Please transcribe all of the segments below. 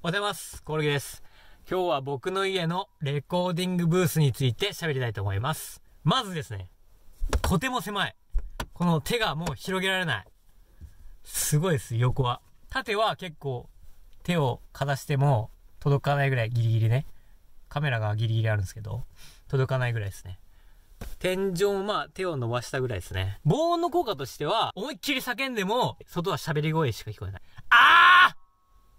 おはようございます。コールギです。今日は僕の家のレコーディングブースについて喋りたいと思います。まずですね、とても狭い。この手がもう広げられない。すごいです、横は。縦は結構手をかざしても届かないぐらいギリギリね。カメラがギリギリあるんですけど、届かないぐらいですね。天井、まあ、手を伸ばしたぐらいですね。防音の効果としては、思いっきり叫んでも、外は喋り声しか聞こえない。あー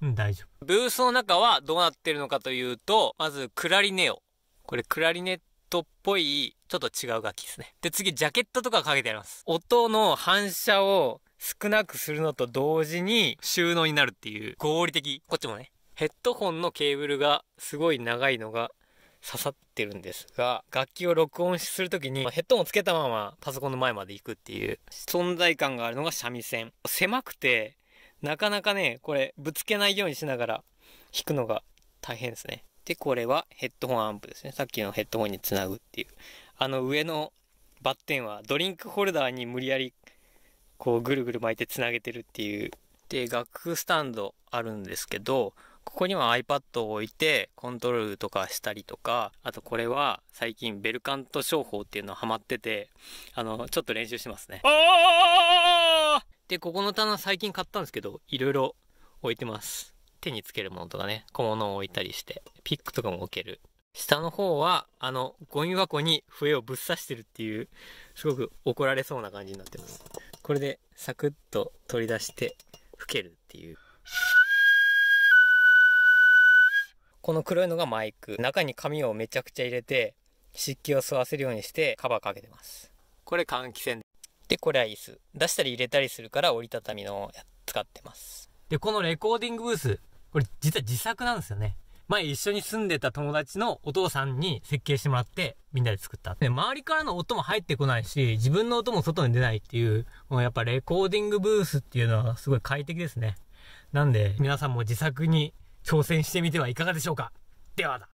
ん、大丈夫。ブースの中はどうなってるのかというと、まずクラリネオ。これクラリネットっぽい、ちょっと違う楽器ですね。で、次、ジャケットとかかけてあります。音の反射を少なくするのと同時に収納になるっていう合理的。こっちもね、ヘッドホンのケーブルがすごい長いのが刺さってるんですが、楽器を録音するときにヘッドホンをつけたままパソコンの前まで行くっていう存在感があるのが三味線。狭くてなかなかね、これ、ぶつけないようにしながら弾くのが大変ですね。で、これはヘッドホンアンプですね。さっきのヘッドホンにつなぐっていう。あの上のバッテンはドリンクホルダーに無理やりこうぐるぐる巻いてつなげてるっていう。で、楽譜スタンドあるんですけど、ここには iPad を置いてコントロールとかしたりとか、あとこれは最近ベルカント商法っていうのハマってて、あの、ちょっと練習しますね。ああで、ここの棚最近買ったんですけど、いろいろ置いてます。手につけるものとかね、小物を置いたりして、ピックとかも置ける。下の方は、あの、ゴミ箱に笛をぶっ刺してるっていう、すごく怒られそうな感じになってます。これでサクッと取り出して、吹けるっていう。この黒いのがマイク。中に紙をめちゃくちゃ入れて、湿気を吸わせるようにしてカバーかけてます。これ換気扇で、これは椅子。出したり入れたりするから折りたたみのや使ってます。で、このレコーディングブース、これ実は自作なんですよね。前一緒に住んでた友達のお父さんに設計してもらって、みんなで作った。で、周りからの音も入ってこないし、自分の音も外に出ないっていう、このやっぱレコーディングブースっていうのはすごい快適ですね。なんで、皆さんも自作に挑戦してみてはいかがでしょうかではだ